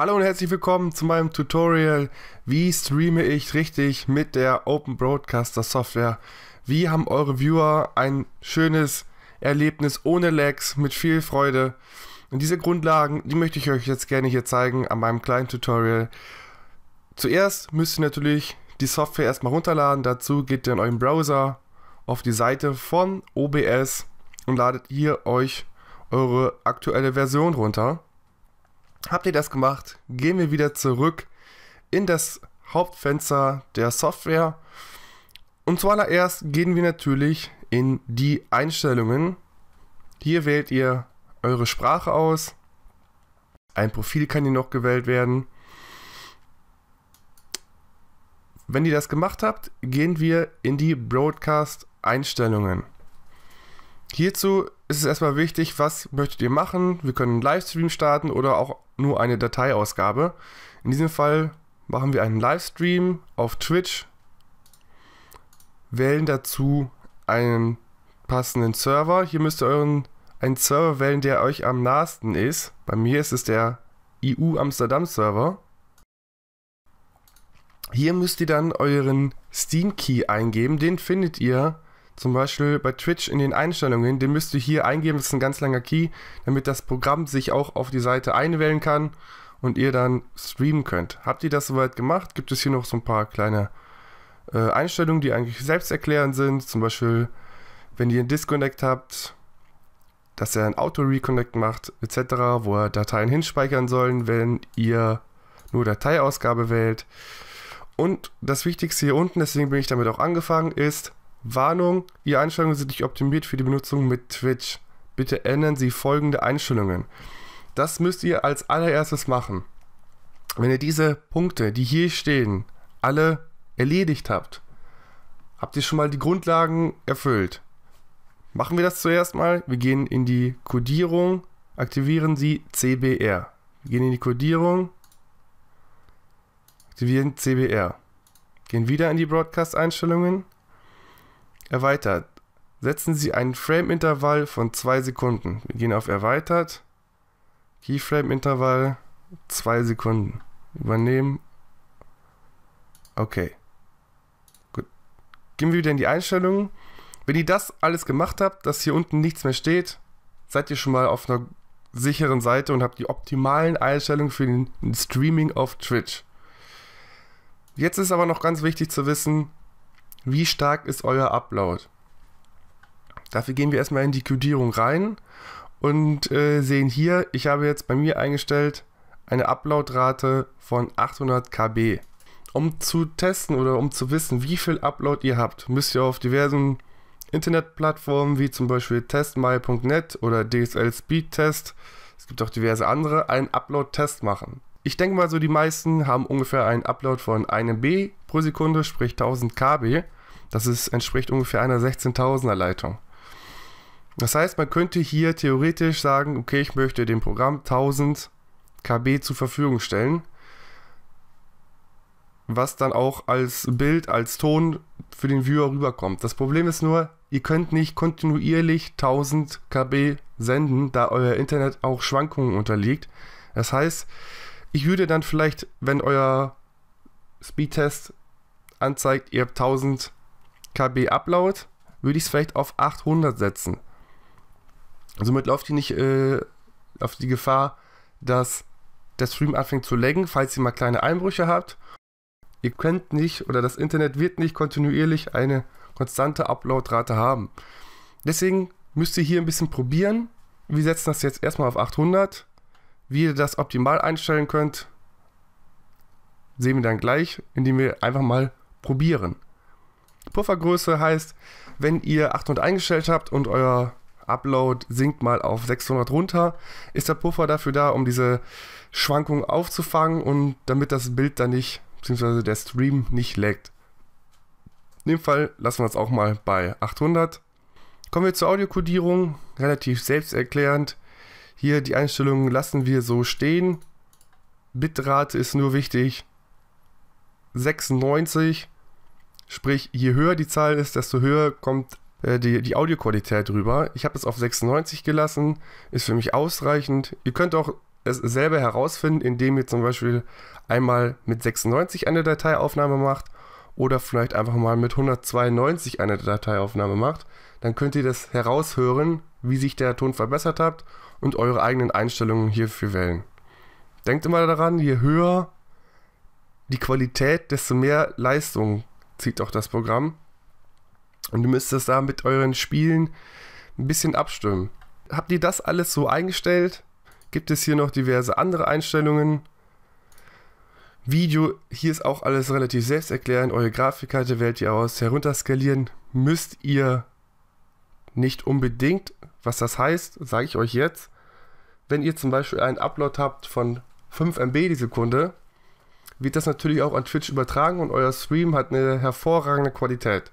Hallo und herzlich willkommen zu meinem Tutorial, wie streame ich richtig mit der Open Broadcaster Software. Wie haben eure Viewer ein schönes Erlebnis ohne Lags, mit viel Freude. Und diese Grundlagen, die möchte ich euch jetzt gerne hier zeigen an meinem kleinen Tutorial. Zuerst müsst ihr natürlich die Software erstmal runterladen. Dazu geht ihr in euren Browser auf die Seite von OBS und ladet hier euch eure aktuelle Version runter. Habt ihr das gemacht? Gehen wir wieder zurück in das Hauptfenster der Software. Und zuallererst gehen wir natürlich in die Einstellungen. Hier wählt ihr eure Sprache aus. Ein Profil kann hier noch gewählt werden. Wenn ihr das gemacht habt, gehen wir in die Broadcast-Einstellungen. Hierzu ist es erstmal wichtig, was möchtet ihr machen? Wir können einen Livestream starten oder auch nur eine Dateiausgabe. In diesem Fall machen wir einen Livestream auf Twitch, wählen dazu einen passenden Server. Hier müsst ihr euren einen Server wählen, der euch am nahesten ist. Bei mir ist es der EU Amsterdam Server. Hier müsst ihr dann euren Steam Key eingeben. Den findet ihr zum Beispiel bei Twitch in den Einstellungen, den müsst ihr hier eingeben, das ist ein ganz langer Key, damit das Programm sich auch auf die Seite einwählen kann und ihr dann streamen könnt. Habt ihr das soweit gemacht? Gibt es hier noch so ein paar kleine äh, Einstellungen, die eigentlich selbsterklärend sind? Zum Beispiel, wenn ihr einen Disconnect habt, dass er ein Auto-Reconnect macht, etc., wo er Dateien hinspeichern sollen, wenn ihr nur Dateiausgabe wählt. Und das Wichtigste hier unten, deswegen bin ich damit auch angefangen, ist, Warnung, Ihre Einstellungen sind nicht optimiert für die Benutzung mit Twitch. Bitte ändern Sie folgende Einstellungen. Das müsst ihr als allererstes machen. Wenn ihr diese Punkte, die hier stehen, alle erledigt habt, habt ihr schon mal die Grundlagen erfüllt. Machen wir das zuerst mal. Wir gehen in die Codierung, aktivieren Sie CBR. Wir gehen in die Codierung, aktivieren CBR. Gehen wieder in die Broadcast-Einstellungen, Erweitert. Setzen Sie einen Frame-Intervall von 2 Sekunden. Wir gehen auf Erweitert. Keyframe-Intervall 2 Sekunden. Übernehmen. Okay. Gut. Gehen wir wieder in die Einstellungen. Wenn ihr das alles gemacht habt, dass hier unten nichts mehr steht, seid ihr schon mal auf einer sicheren Seite und habt die optimalen Einstellungen für den Streaming auf Twitch. Jetzt ist aber noch ganz wichtig zu wissen, wie stark ist euer Upload. Dafür gehen wir erstmal in die Codierung rein und äh, sehen hier, ich habe jetzt bei mir eingestellt eine Uploadrate von 800 KB. Um zu testen oder um zu wissen, wie viel Upload ihr habt, müsst ihr auf diversen Internetplattformen wie zum Beispiel testmy.net oder DSL Speedtest, es gibt auch diverse andere, einen Upload-Test machen. Ich denke mal so, die meisten haben ungefähr einen Upload von 1 MB pro Sekunde, sprich 1000 kB. Das ist, entspricht ungefähr einer 16.000er Leitung. Das heißt, man könnte hier theoretisch sagen, okay, ich möchte dem Programm 1000 KB zur Verfügung stellen, was dann auch als Bild, als Ton für den Viewer rüberkommt. Das Problem ist nur, ihr könnt nicht kontinuierlich 1000 KB senden, da euer Internet auch Schwankungen unterliegt. Das heißt, ich würde dann vielleicht, wenn euer Speedtest anzeigt, ihr habt 1000 KB Upload, würde ich es vielleicht auf 800 setzen. Somit läuft ihr nicht äh, auf die Gefahr, dass der Stream anfängt zu laggen, falls ihr mal kleine Einbrüche habt. Ihr könnt nicht oder das Internet wird nicht kontinuierlich eine konstante Uploadrate haben. Deswegen müsst ihr hier ein bisschen probieren. Wir setzen das jetzt erstmal auf 800. Wie ihr das optimal einstellen könnt, sehen wir dann gleich, indem wir einfach mal probieren. Puffergröße heißt, wenn ihr 800 eingestellt habt und euer Upload sinkt mal auf 600 runter, ist der Puffer dafür da, um diese Schwankungen aufzufangen und damit das Bild dann nicht, beziehungsweise der Stream nicht laggt. In dem Fall lassen wir es auch mal bei 800. Kommen wir zur Audiokodierung, relativ selbsterklärend. Hier die Einstellungen lassen wir so stehen. Bitrate ist nur wichtig, 96. Sprich, je höher die Zahl ist, desto höher kommt äh, die, die Audioqualität rüber. Ich habe es auf 96 gelassen, ist für mich ausreichend. Ihr könnt auch es selber herausfinden, indem ihr zum Beispiel einmal mit 96 eine Dateiaufnahme macht oder vielleicht einfach mal mit 192 eine Dateiaufnahme macht. Dann könnt ihr das heraushören, wie sich der Ton verbessert hat und eure eigenen Einstellungen hierfür wählen. Denkt immer daran, je höher die Qualität, desto mehr Leistung zieht auch das Programm. Und du müsstest das da mit euren Spielen ein bisschen abstimmen. Habt ihr das alles so eingestellt? Gibt es hier noch diverse andere Einstellungen? Video, hier ist auch alles relativ selbsterklärend. Eure Grafikkarte wählt ihr aus. Herunterskalieren müsst ihr nicht unbedingt. Was das heißt, sage ich euch jetzt. Wenn ihr zum Beispiel einen Upload habt von 5 MB die Sekunde, wird das natürlich auch an Twitch übertragen und euer Stream hat eine hervorragende Qualität.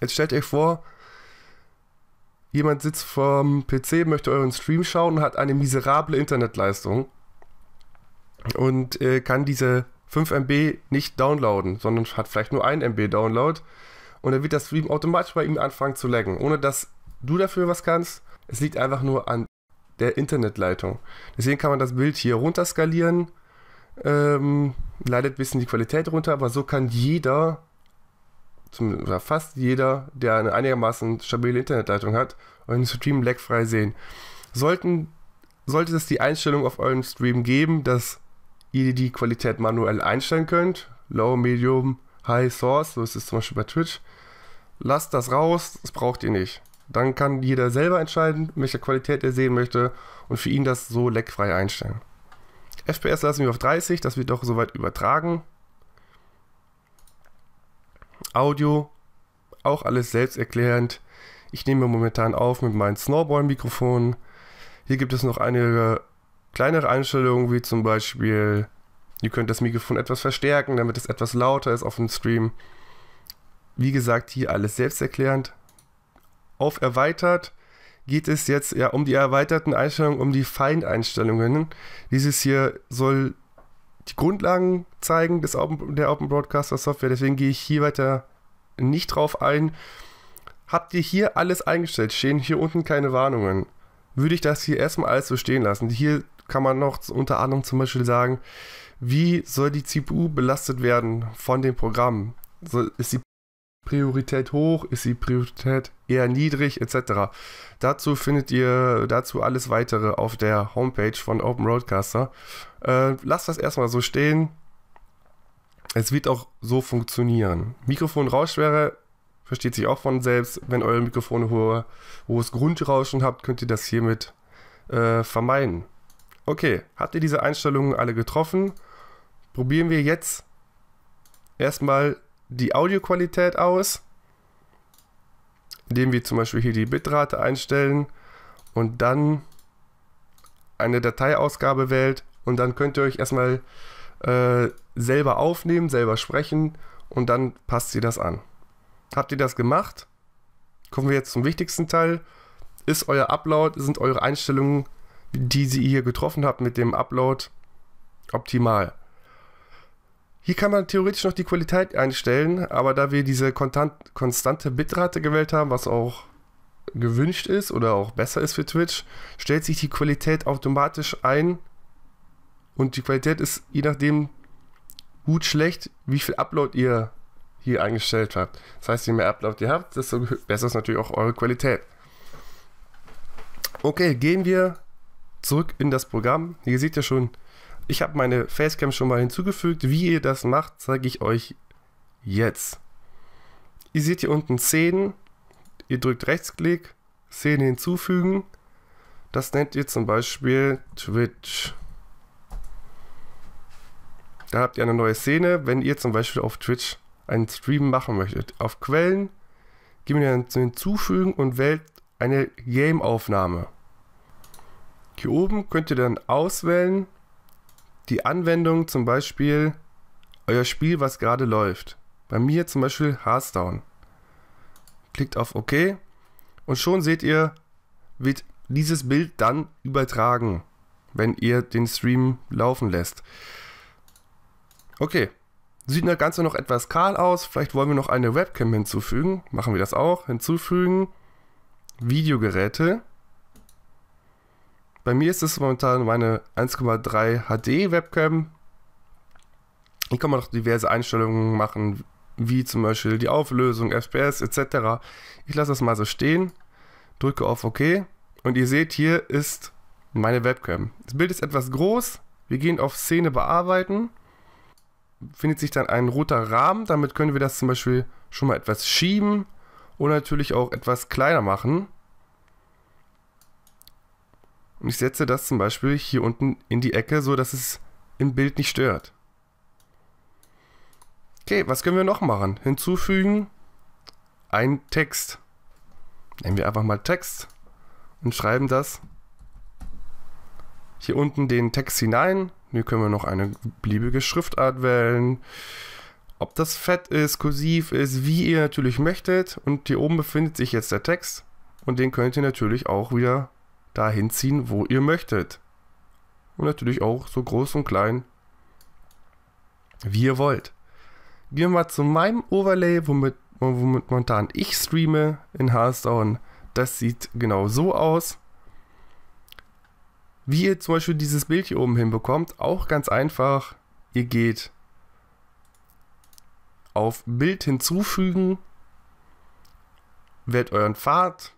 Jetzt stellt euch vor, jemand sitzt vorm PC, möchte euren Stream schauen und hat eine miserable Internetleistung und äh, kann diese 5 MB nicht downloaden, sondern hat vielleicht nur 1 MB Download und dann wird das Stream automatisch bei ihm anfangen zu laggen, ohne dass du dafür was kannst. Es liegt einfach nur an der Internetleitung. Deswegen kann man das Bild hier runter skalieren ähm, leidet ein bisschen die Qualität runter, aber so kann jeder, zum, oder fast jeder, der eine einigermaßen stabile Internetleitung hat, euren Stream lagfrei sehen. Sollten, sollte es die Einstellung auf eurem Stream geben, dass ihr die Qualität manuell einstellen könnt, Low, Medium, High, Source, so ist es zum Beispiel bei Twitch, lasst das raus, das braucht ihr nicht. Dann kann jeder selber entscheiden, welche Qualität er sehen möchte und für ihn das so leckfrei einstellen. FPS lassen wir auf 30, das wird doch soweit übertragen. Audio, auch alles selbsterklärend. Ich nehme momentan auf mit meinem Snowball-Mikrofon. Hier gibt es noch einige kleinere Einstellungen, wie zum Beispiel, ihr könnt das Mikrofon etwas verstärken, damit es etwas lauter ist auf dem Stream. Wie gesagt, hier alles selbsterklärend. Auf erweitert geht es jetzt ja um die erweiterten Einstellungen, um die Feindeinstellungen. Dieses hier soll die Grundlagen zeigen des Open, der Open Broadcaster Software, deswegen gehe ich hier weiter nicht drauf ein. Habt ihr hier alles eingestellt? Stehen hier unten keine Warnungen? Würde ich das hier erstmal alles so stehen lassen? Hier kann man noch unter anderem zum Beispiel sagen, wie soll die CPU belastet werden von dem Programm? ist die Priorität hoch, ist die Priorität eher niedrig, etc. Dazu findet ihr dazu alles weitere auf der Homepage von Open Roadcaster. Äh, lasst das erstmal so stehen. Es wird auch so funktionieren. Mikrofonrauschwere versteht sich auch von selbst. Wenn euer Mikrofon hohe, hohes Grundrauschen habt, könnt ihr das hiermit äh, vermeiden. Okay, habt ihr diese Einstellungen alle getroffen? Probieren wir jetzt erstmal die Audioqualität aus, indem wir zum Beispiel hier die Bitrate einstellen und dann eine Dateiausgabe wählt und dann könnt ihr euch erstmal äh, selber aufnehmen, selber sprechen und dann passt ihr das an. Habt ihr das gemacht? Kommen wir jetzt zum wichtigsten Teil. Ist euer Upload, sind eure Einstellungen, die ihr hier getroffen habt mit dem Upload, optimal? Hier kann man theoretisch noch die Qualität einstellen, aber da wir diese konstante Bitrate gewählt haben, was auch gewünscht ist oder auch besser ist für Twitch, stellt sich die Qualität automatisch ein. Und die Qualität ist je nachdem gut, schlecht, wie viel Upload ihr hier eingestellt habt. Das heißt, je mehr Upload ihr habt, desto besser ist natürlich auch eure Qualität. Okay, gehen wir zurück in das Programm. Hier seht ihr schon ich habe meine Facecam schon mal hinzugefügt. Wie ihr das macht, zeige ich euch jetzt. Ihr seht hier unten Szenen. Ihr drückt Rechtsklick, Szene hinzufügen. Das nennt ihr zum Beispiel Twitch. Da habt ihr eine neue Szene, wenn ihr zum Beispiel auf Twitch einen Stream machen möchtet. Auf Quellen gehen wir dann zu hinzufügen und wählt eine Game-Aufnahme. Hier oben könnt ihr dann auswählen, die Anwendung zum Beispiel euer Spiel, was gerade läuft. Bei mir zum Beispiel Hearthstone. Klickt auf OK und schon seht ihr, wird dieses Bild dann übertragen, wenn ihr den Stream laufen lässt. Okay, sieht das Ganze noch etwas kahl aus. Vielleicht wollen wir noch eine Webcam hinzufügen. Machen wir das auch. Hinzufügen. Videogeräte. Bei mir ist es momentan meine 1,3 HD Webcam. Hier kann man noch diverse Einstellungen machen, wie zum Beispiel die Auflösung, FPS etc. Ich lasse das mal so stehen, drücke auf OK und ihr seht, hier ist meine Webcam. Das Bild ist etwas groß. Wir gehen auf Szene bearbeiten. Findet sich dann ein roter Rahmen. Damit können wir das zum Beispiel schon mal etwas schieben oder natürlich auch etwas kleiner machen. Und ich setze das zum Beispiel hier unten in die Ecke, so dass es im Bild nicht stört. Okay, was können wir noch machen? Hinzufügen ein Text. Nehmen wir einfach mal Text und schreiben das hier unten den Text hinein. Hier können wir noch eine beliebige Schriftart wählen. Ob das fett ist, kursiv ist, wie ihr natürlich möchtet. Und hier oben befindet sich jetzt der Text. Und den könnt ihr natürlich auch wieder dahin ziehen, wo ihr möchtet. Und natürlich auch so groß und klein, wie ihr wollt. Gehen wir mal zu meinem Overlay, womit, womit momentan ich streame in Hearthstone. Das sieht genau so aus. Wie ihr zum Beispiel dieses Bild hier oben hinbekommt, auch ganz einfach. Ihr geht auf Bild hinzufügen, wählt euren Pfad,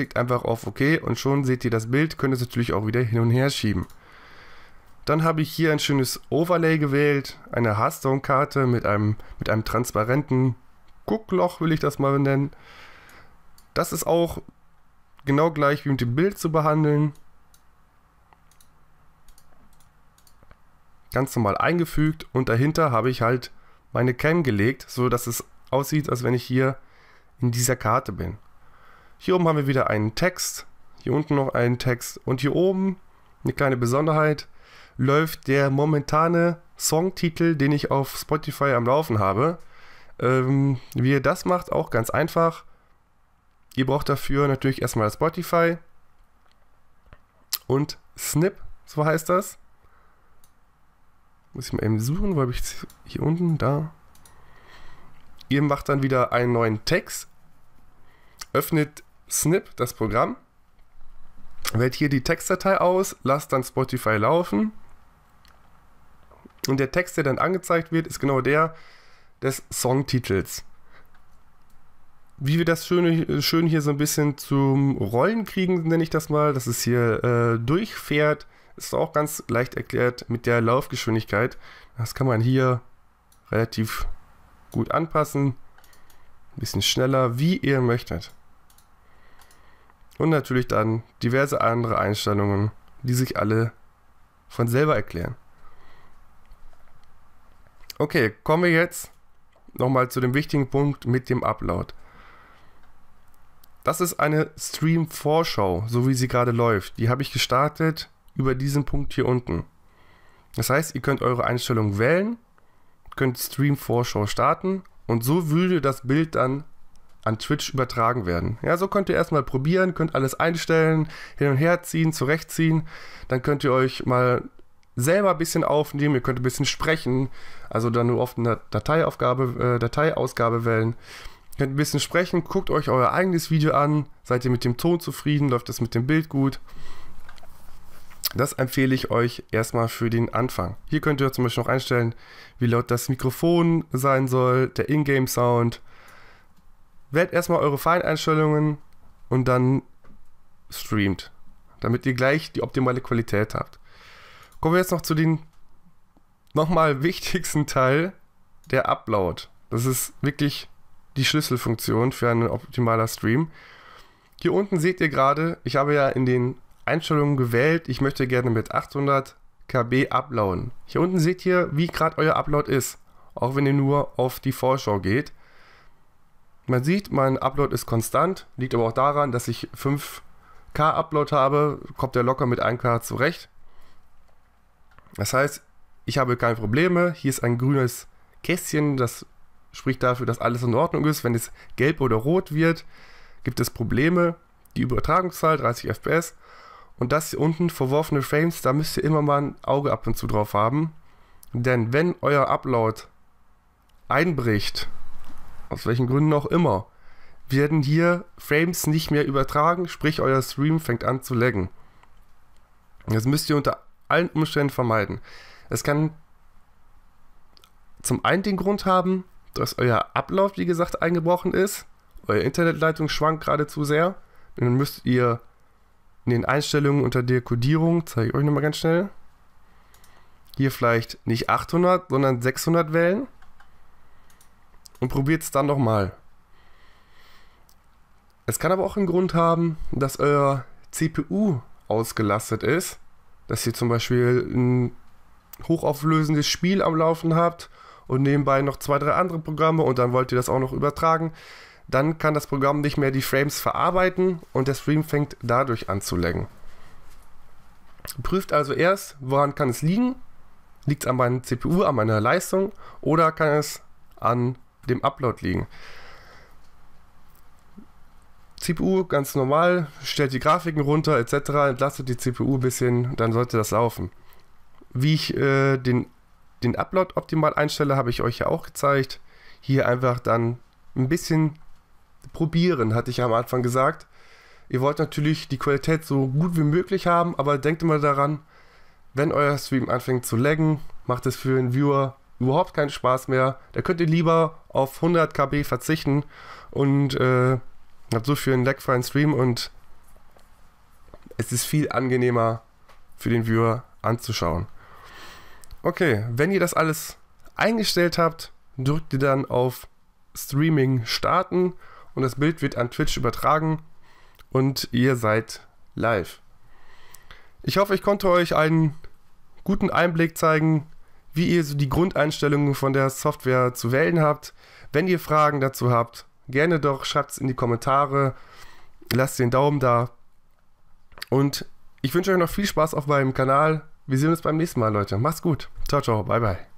klickt einfach auf OK und schon seht ihr das Bild, könnt es natürlich auch wieder hin und her schieben. Dann habe ich hier ein schönes Overlay gewählt, eine Hearthstone-Karte mit einem, mit einem transparenten Guckloch, will ich das mal nennen. Das ist auch genau gleich wie mit dem Bild zu behandeln. Ganz normal eingefügt und dahinter habe ich halt meine Cam gelegt, so dass es aussieht, als wenn ich hier in dieser Karte bin. Hier oben haben wir wieder einen Text, hier unten noch einen Text und hier oben, eine kleine Besonderheit, läuft der momentane Songtitel, den ich auf Spotify am Laufen habe. Ähm, wie ihr das macht, auch ganz einfach. Ihr braucht dafür natürlich erstmal Spotify und Snip, so heißt das. Muss ich mal eben suchen, wo habe ich hier unten, da. Ihr macht dann wieder einen neuen Text, öffnet Snip, das Programm, wählt hier die Textdatei aus, lasst dann Spotify laufen. Und der Text, der dann angezeigt wird, ist genau der des Songtitels. Wie wir das schön, schön hier so ein bisschen zum Rollen kriegen, nenne ich das mal, dass es hier äh, durchfährt, ist auch ganz leicht erklärt mit der Laufgeschwindigkeit. Das kann man hier relativ gut anpassen. Ein bisschen schneller, wie ihr möchtet. Und natürlich dann diverse andere Einstellungen, die sich alle von selber erklären. Okay, kommen wir jetzt nochmal zu dem wichtigen Punkt mit dem Upload. Das ist eine Stream-Vorschau, so wie sie gerade läuft. Die habe ich gestartet über diesen Punkt hier unten. Das heißt, ihr könnt eure Einstellung wählen, könnt Stream-Vorschau starten und so würde das Bild dann an Twitch übertragen werden. Ja, so könnt ihr erstmal probieren, könnt alles einstellen, hin und her ziehen, zurechtziehen. Dann könnt ihr euch mal selber ein bisschen aufnehmen, ihr könnt ein bisschen sprechen. Also dann nur oft eine Dateiaufgabe, äh, Dateiausgabe wählen. Ihr könnt ein bisschen sprechen, guckt euch euer eigenes Video an. Seid ihr mit dem Ton zufrieden? Läuft das mit dem Bild gut? Das empfehle ich euch erstmal für den Anfang. Hier könnt ihr zum Beispiel noch einstellen, wie laut das Mikrofon sein soll, der Ingame-Sound, wählt erstmal eure Feineinstellungen und dann streamt, damit ihr gleich die optimale Qualität habt. Kommen wir jetzt noch zu den nochmal wichtigsten Teil, der Upload. Das ist wirklich die Schlüsselfunktion für einen optimaler Stream. Hier unten seht ihr gerade, ich habe ja in den Einstellungen gewählt, ich möchte gerne mit 800 KB uploaden. Hier unten seht ihr, wie gerade euer Upload ist, auch wenn ihr nur auf die Vorschau geht. Man sieht, mein Upload ist konstant, liegt aber auch daran, dass ich 5K Upload habe, kommt er locker mit 1K zurecht. Das heißt, ich habe keine Probleme. Hier ist ein grünes Kästchen, das spricht dafür, dass alles in Ordnung ist. Wenn es gelb oder rot wird, gibt es Probleme. Die Übertragungszahl 30 FPS und das hier unten verworfene Frames, da müsst ihr immer mal ein Auge ab und zu drauf haben. Denn wenn euer Upload einbricht, aus welchen Gründen auch immer, werden hier Frames nicht mehr übertragen, sprich euer Stream fängt an zu laggen. Das müsst ihr unter allen Umständen vermeiden. Es kann zum einen den Grund haben, dass euer Ablauf, wie gesagt, eingebrochen ist, eure Internetleitung schwankt gerade zu sehr, dann müsst ihr in den Einstellungen unter der Codierung, zeige ich euch nochmal ganz schnell, hier vielleicht nicht 800, sondern 600 wählen und probiert es dann nochmal. Es kann aber auch einen Grund haben, dass euer CPU ausgelastet ist, dass ihr zum Beispiel ein hochauflösendes Spiel am Laufen habt und nebenbei noch zwei, drei andere Programme und dann wollt ihr das auch noch übertragen, dann kann das Programm nicht mehr die Frames verarbeiten und der Stream fängt dadurch an zu laggen. Prüft also erst, woran kann es liegen? Liegt es an meiner CPU, an meiner Leistung oder kann es an dem Upload liegen. CPU ganz normal, stellt die Grafiken runter etc., entlastet die CPU ein bisschen, dann sollte das laufen. Wie ich äh, den, den Upload optimal einstelle, habe ich euch ja auch gezeigt. Hier einfach dann ein bisschen probieren, hatte ich am Anfang gesagt. Ihr wollt natürlich die Qualität so gut wie möglich haben, aber denkt immer daran, wenn euer Stream anfängt zu laggen, macht es für den Viewer überhaupt keinen Spaß mehr. Da könnt ihr lieber auf 100 KB verzichten und äh, habt so viel einen leckfreien Stream und es ist viel angenehmer für den Viewer anzuschauen. Okay, wenn ihr das alles eingestellt habt, drückt ihr dann auf Streaming starten und das Bild wird an Twitch übertragen und ihr seid live. Ich hoffe, ich konnte euch einen guten Einblick zeigen, wie ihr so die Grundeinstellungen von der Software zu wählen habt. Wenn ihr Fragen dazu habt, gerne doch, schreibt es in die Kommentare, lasst den Daumen da. Und ich wünsche euch noch viel Spaß auf meinem Kanal. Wir sehen uns beim nächsten Mal, Leute. Macht's gut. Ciao, ciao. Bye, bye.